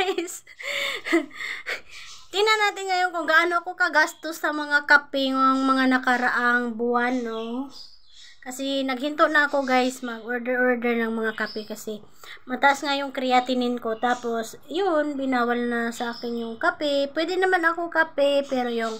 guys. Tingnan natin ngayon kung gaano ako kagastos sa mga kape ng mga nakaraang buwan, no? Kasi naghinto na ako guys mag-order-order ng mga kape kasi mataas nga yung creatinine ko. Tapos, yun, binawal na sa akin yung kape. Pwede naman ako kape, pero yung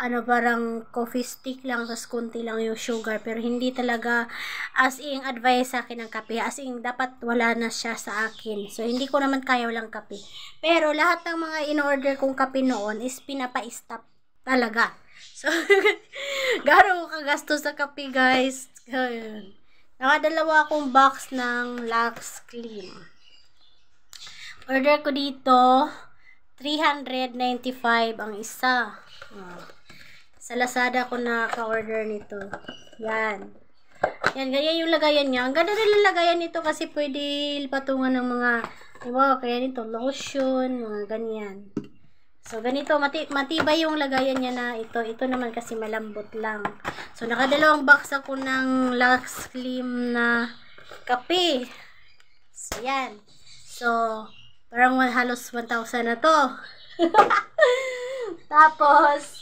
ano parang coffee stick lang tas konti lang yung sugar pero hindi talaga as in advice sa akin ng kape as in dapat wala na siya sa akin so hindi ko naman kaya walang kape pero lahat ng mga in-order kong kape noon is pinapa-stop talaga so garo kagastos sa kape guys nakadalawa akong box ng Lux Clean order ko dito 395 ang isa. Hmm. Sa Lazada ako nakaka-order nito. Yan. Yan, kaya yung lagayan niya. Ang ganda rin lagayan nito kasi pwede patungan ng mga, diba, kaya nito, lotion, mga ganyan. So, ganito, mati matibay yung lagayan niya na ito. Ito naman kasi malambot lang. So, nakadalawang box ako ng Lux Cream na kape. So, yan. So, parang halos 1,000 na to. Tapos,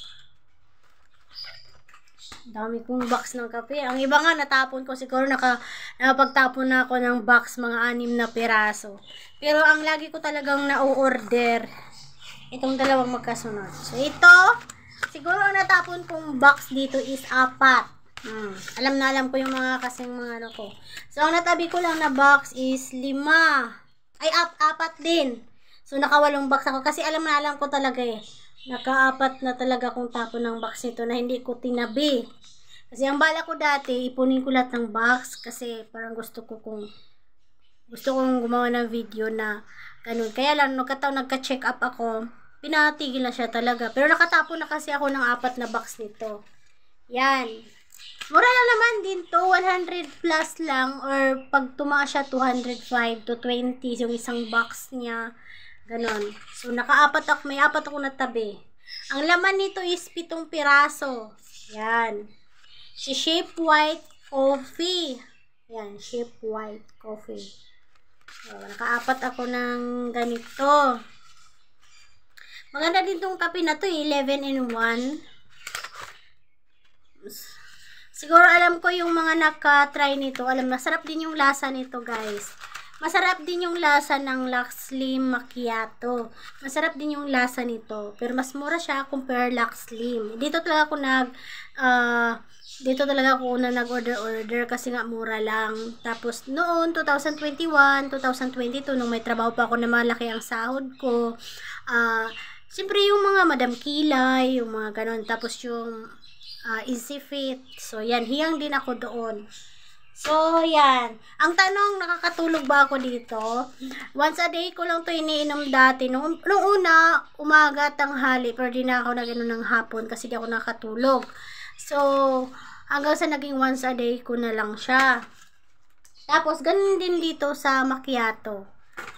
Dami kong box ng kape. Ang iba nga natapon ko. Siguro naka, nakapagtapon na ako ng box mga anim na piraso. Pero ang lagi ko talagang na-order itong dalawang magkasunod. So ito, siguro ang natapon kong box dito is apat. Hmm. Alam na alam ko yung mga kasing mga ano ko. So ang natabi ko lang na box is lima. Ay, ap apat din. So nakawalong box ako kasi alam na alam ko talaga eh. Nakaapat na talaga kong tapon ng box nito na hindi ko tinabi. Kasi ang bala ko dati, ipunin ko lahat ng box kasi parang gusto ko kung gusto kong gumawa ng video na ganun. Kaya lang, nung kataw nagka-check up ako, pinatigil na siya talaga. Pero nakatapon na kasi ako ng apat na box nito. Yan. Mura lang naman din to. 100 plus lang or pag tumaas siya, 205 to 20 yung isang box niya. Ganon. So, nakaapat ako, may apat ako na tabi. Ang laman nito is pitong piraso. Yan. Si Shape White Coffee. Yan, Shape White Coffee. So, nakaapat ako ng ganito. Maganda din tong kape na to, 11 in 1. Siguro alam ko yung mga naka-try nito. Alam, na. Sarap din yung lasa nito, guys. Masarap din yung lasa ng Laxlim Macchiato. Masarap din yung lasa nito. Pero mas mura siya compare Laxlim. Dito talaga ako nag... Uh, dito talaga ako una nag-order-order kasi nga mura lang. Tapos noon, 2021, 2022, nung may trabaho pa ako na malaki ang sahod ko, uh, siyempre yung mga Madam Kilay, yung mga ganon. Tapos yung uh, Easy Fit. So yan, hiyang din ako doon. So, yan. Ang tanong, nakakatulog ba ako dito? Once a day ko lang to iniinom dati. Nung, nung una, umaga, tanghali, pero di na ako na ng hapon kasi di ako nakatulog. So, hanggang sa naging once a day ko na lang siya. Tapos, ganun din dito sa macchiato.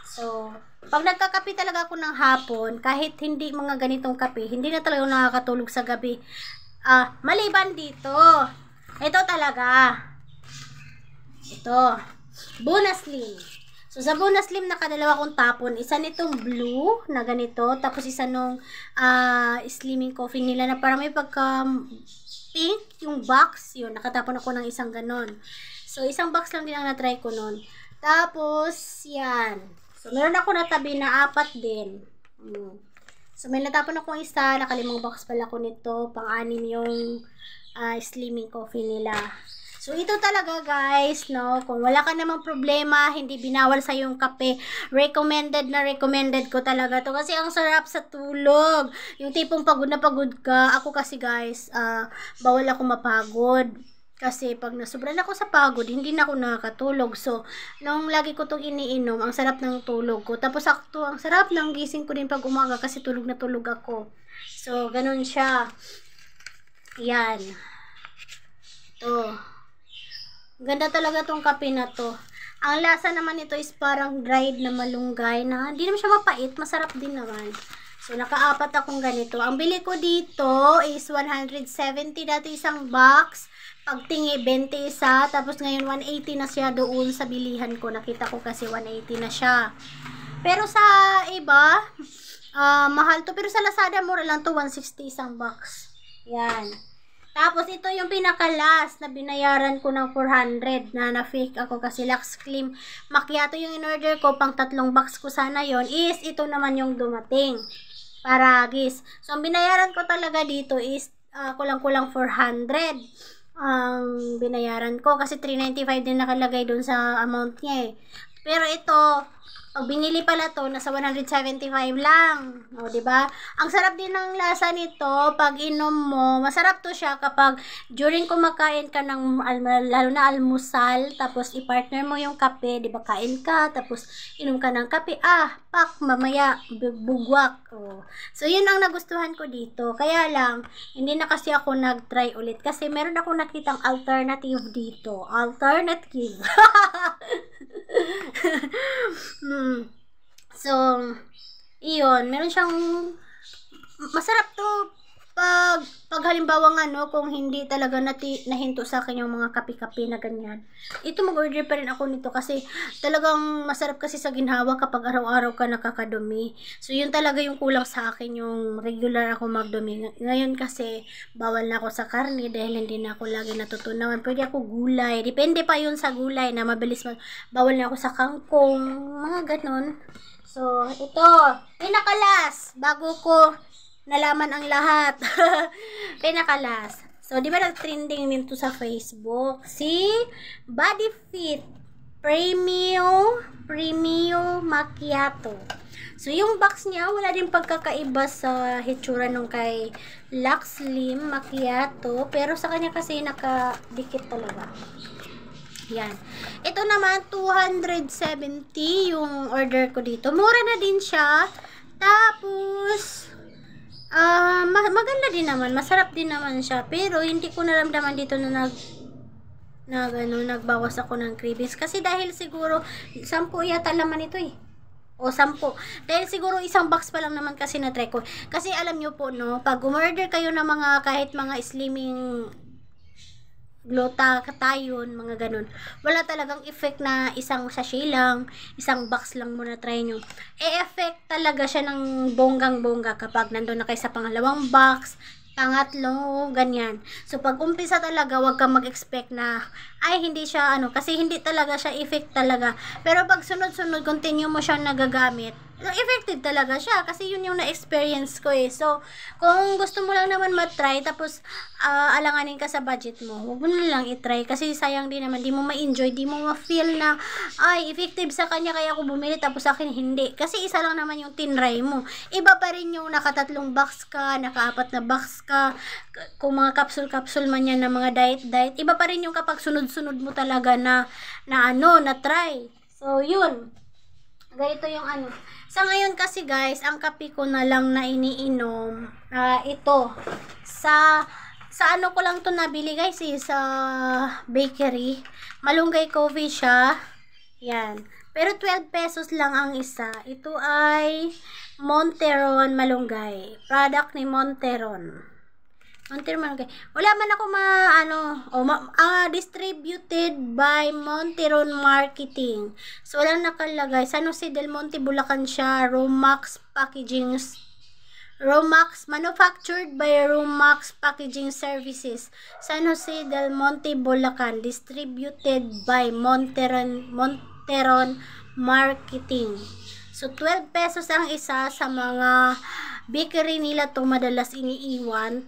So, pag nagkakape talaga ako ng hapon, kahit hindi mga ganitong kape, hindi na talaga nakakatulog sa gabi. Ah, uh, maliban dito. Ito talaga ito. Bonus slim. So, sa bonus slim na kadalawa kong tapon, isa nitong blue na ganito, tapos isa nung uh, slimming coffee nila na parang may pagka um, pink yung box. Yun, nakatapon ako ng isang ganon. So, isang box lang din ang natry ko nun. Tapos, yan. So, meron ako natabi na apat din. Hmm. So, may natapon akong isa. Nakalimang box pala ko nito. Pang-anim yung uh, slimming coffee nila. So, ito talaga guys, no? Kung wala ka namang problema, hindi binawal sa yung kape, recommended na recommended ko talaga to kasi ang sarap sa tulog. Yung tipong pagod na pagod ka. Ako kasi guys, uh, bawal ako mapagod. Kasi pag nasobran ako sa pagod, hindi na ako nakakatulog. So, nung lagi ko itong iniinom, ang sarap ng tulog ko. Tapos sakto, ang sarap ng gising ko din pag umaga kasi tulog na tulog ako. So, ganun siya. Yan. Ito. Ganda talaga tong kape na to. Ang lasa naman nito is parang dried na malunggay na hindi naman siya mapait. Masarap din naman. So, nakaapat akong ganito. Ang bili ko dito is 170 dati isang box. Pagtingi, 20 isa. Tapos ngayon, 180 na siya doon sa bilihan ko. Nakita ko kasi 180 na siya. Pero sa iba, uh, mahal to. Pero sa Lazada, mura lang to. 160 isang box. Yan. Tapos, ito yung pinaka-last na binayaran ko ng 400 na na-fake ako kasi Lux Cream Macchiato yung in-order ko, pang tatlong box ko sana yon is ito naman yung dumating. Paragis. So, ang binayaran ko talaga dito is ah, kulang-kulang uh, 400 ang binayaran ko kasi 395 din nakalagay doon sa amount niya eh. Pero ito, pag binili pala to, nasa 175 lang. O, ba diba? Ang sarap din ng lasa nito pag inom mo. Masarap to siya kapag during kumakain ka ng, lalo na almusal, tapos i-partner mo yung kape, ba diba? Kain ka, tapos inom ka ng kape. Ah, pak, mamaya, bugwak. O. So, yun ang nagustuhan ko dito. Kaya lang, hindi na kasi ako nag-try ulit. Kasi meron ako nakitang alternative dito. Alternative. Hmm. so, iyon. Meron siyang masarap to halimbawa nga, no, kung hindi talaga nati, nahinto sa akin yung mga kapi-kapi na ganyan, ito mag-order pa rin ako nito kasi talagang masarap kasi sa ginhawa kapag araw-araw ka nakakadumi. So, yun talaga yung kulang sa akin, yung regular ako magdumi. Ngayon kasi, bawal na ako sa karne dahil hindi na ako lagi natutunawan. Pwede ako gulay. Depende pa yun sa gulay na mabilis mag... Bawal na ako sa kangkong, mga ganon. So, ito, pinakalas, bago ko nalaman ang lahat. Pinakalas. So, di ba nag-trending din sa Facebook? Si Body Fit Premio Premio Macchiato. So, yung box niya, wala din pagkakaiba sa hitsura nung kay Lux Slim Macchiato. Pero sa kanya kasi nakadikit talaga. Yan. Ito naman, 270 yung order ko dito. Mura na din siya. Tapos, Ah, uh, maganda din naman, masarap din naman siya, pero hindi ko naramdaman dito na nag na ano, nagbawas ako ng cravings kasi dahil siguro 10 yata laman ito eh o 10. Dahil siguro isang box pa lang naman kasi na try ko. Kasi alam niyo po, no, pag umorder kayo ng mga kahit mga slimming glutathione, mga ganun. Wala talagang effect na isang sachet lang, isang box lang muna try nyo. E-effect talaga siya ng bonggang-bongga kapag nandun na kayo sa pangalawang box, pangatlo, ganyan. So, pag umpisa talaga, wag kang mag-expect na, ay, hindi siya, ano, kasi hindi talaga siya effect talaga. Pero pag sunod-sunod, continue mo siya nagagamit, effective talaga siya kasi yun yung na-experience ko eh. So, kung gusto mo lang naman matry tapos uh, alanganin ka sa budget mo, huwag mo na lang itry kasi sayang din naman, di mo ma-enjoy, di mo ma-feel na ay, effective sa kanya kaya ako bumili tapos sa akin hindi. Kasi isa lang naman yung tinry mo. Iba pa rin yung nakatatlong box ka, nakaapat na box ka, kung mga capsule-capsule man yan na mga diet-diet, iba pa rin yung kapag sunod-sunod mo talaga na, na ano, na try. So, yun ganito yung ano. Sa ngayon kasi guys, ang kape ko na lang na iniinom, uh, ito, sa, sa ano ko lang to nabili guys eh, sa bakery. Malunggay coffee siya. Yan. Pero 12 pesos lang ang isa. Ito ay Monteron Malunggay. Product ni Monteron. Monte Romero. Okay. Wala man ako ma, ano, oh, ma, uh, distributed by Monteron Marketing. So, wala nakalagay. San Jose del Monte, Bulacan siya. Romax Packaging Romax, manufactured by Romax Packaging Services, San Jose del Monte, Bulacan, distributed by Monteron, Monteron Marketing. So, 12 pesos ang isa sa mga bakery nila itong madalas iniiwan.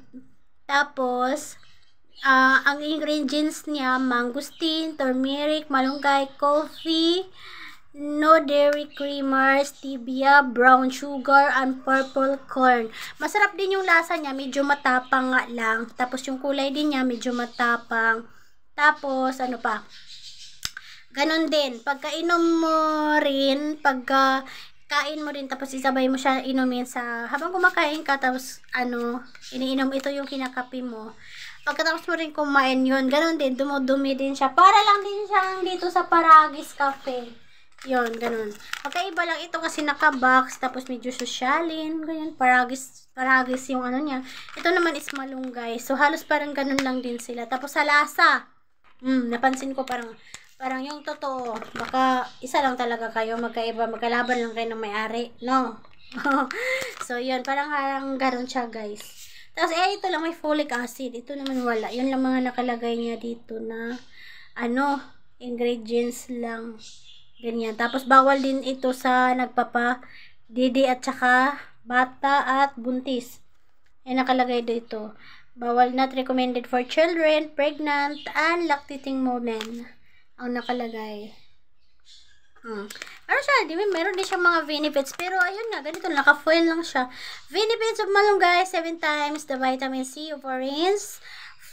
Tapos, uh, ang ingredients niya, mangosteen, turmeric, malunggay, coffee, no dairy creamer, stevia, brown sugar, and purple corn. Masarap din yung lasa niya, medyo matapang nga lang. Tapos yung kulay din niya, medyo matapang. Tapos, ano pa? Ganon din, pagkainom mo rin, pagka kain mo rin tapos isabay mo siya inumin sa habang kumakain ka tapos ano iniinom ito yung kinakapi mo pagkatapos mo rin kumain yun ganun din dumudumi din siya para lang din siya dito sa Paragis Cafe yun ganun magkaiba lang ito kasi naka box tapos medyo sosyalin ganyan Paragis Paragis yung ano niya ito naman is malunggay so halos parang ganun lang din sila tapos sa lasa mm, napansin ko parang Parang yung totoo, baka isa lang talaga kayo, magkaiba, magkalaban lang kayo ng may-ari, no? so, yun, parang harang ganun siya, guys. Tapos, eh, ito lang may folic acid. Ito naman wala. Yun lang mga nakalagay niya dito na, ano, ingredients lang. Ganyan. Tapos, bawal din ito sa nagpapa didi at saka bata at buntis. Eh, nakalagay dito. Bawal not recommended for children, pregnant, and lactating women ang nakalagay. Hmm. Ano siya, di ba? Meron din siyang mga vinipeds. Pero ayun nga, ganito, naka-foil lang siya. Vinipeds of malunggay, 7 times the vitamin C of orange,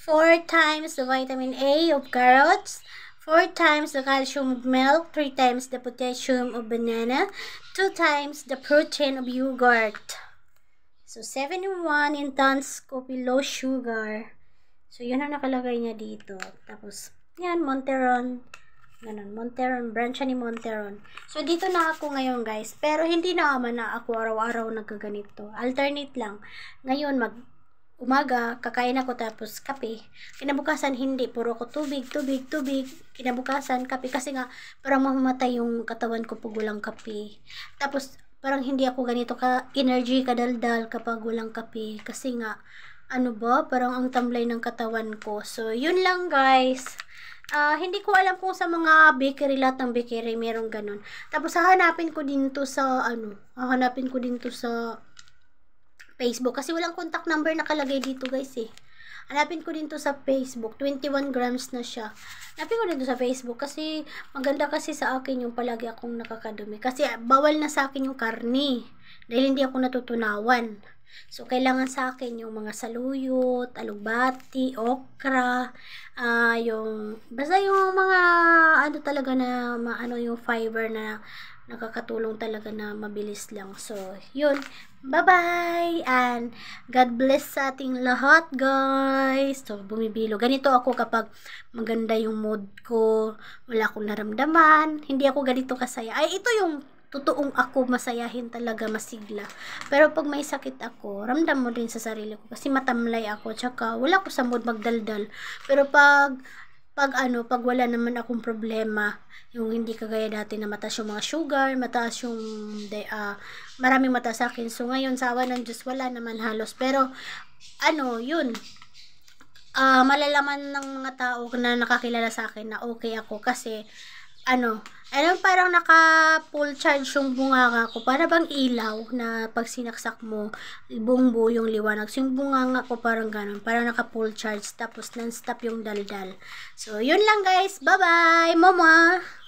4 times the vitamin A of carrots, 4 times the calcium of milk, 3 times the potassium of banana, 2 times the protein of yogurt. So, 71 in tons of low sugar. So, yun ang nakalagay niya dito. Tapos, yan, Monteron. Ganun, Monteron. Brand ni Monteron. So, dito na ako ngayon, guys. Pero, hindi na naman na ako araw-araw nagkaganito. Alternate lang. Ngayon, mag umaga, kakain ako tapos kape. Kinabukasan, hindi. Puro ko tubig, tubig, tubig. Kinabukasan, kape. Kasi nga, parang mamatay yung katawan ko pag walang kape. Tapos, parang hindi ako ganito ka energy kadaldal kapag walang kape. Kasi nga, ano ba, parang ang tamlay ng katawan ko. So, yun lang guys. Uh, hindi ko alam kung sa mga bakery, lahat ng bakery, meron ganun. Tapos, hahanapin ko din to sa, ano, hahanapin ko din to sa Facebook. Kasi walang contact number nakalagay dito guys eh. Hanapin ko din to sa Facebook. 21 grams na siya. Hanapin ko din to sa Facebook kasi maganda kasi sa akin yung palagi akong nakakadumi. Kasi bawal na sa akin yung karni. Dahil hindi ako natutunawan. So, kailangan sa akin yung mga saluyot, alugbati, okra, uh, yung, basta yung mga, ano talaga na, ma, ano yung fiber na nakakatulong talaga na mabilis lang. So, yun. Bye-bye! And God bless sa ating lahat, guys! So, bumibilo. Ganito ako kapag maganda yung mood ko, wala akong naramdaman, hindi ako ganito kasaya. Ay, ito yung totoong ako masayahin talaga, masigla. Pero pag may sakit ako, ramdam mo din sa sarili ko kasi matamlay ako tsaka wala ko sa mood magdaldal. Pero pag pag ano, pag wala naman akong problema, yung hindi kagaya dati na mataas yung mga sugar, mataas yung de, uh, maraming mataas sa akin. So ngayon sa awa ng Diyos wala naman halos. Pero ano, yun. Uh, malalaman ng mga tao na nakakilala sa akin na okay ako kasi ano, ano parang naka full charge yung bunganga ko. Para bang ilaw na pag sinaksak mo, buong yung liwanag. So yung bunganga ko parang ganun. Parang naka full charge tapos non-stop yung daldal. So yun lang guys. Bye-bye. Mama!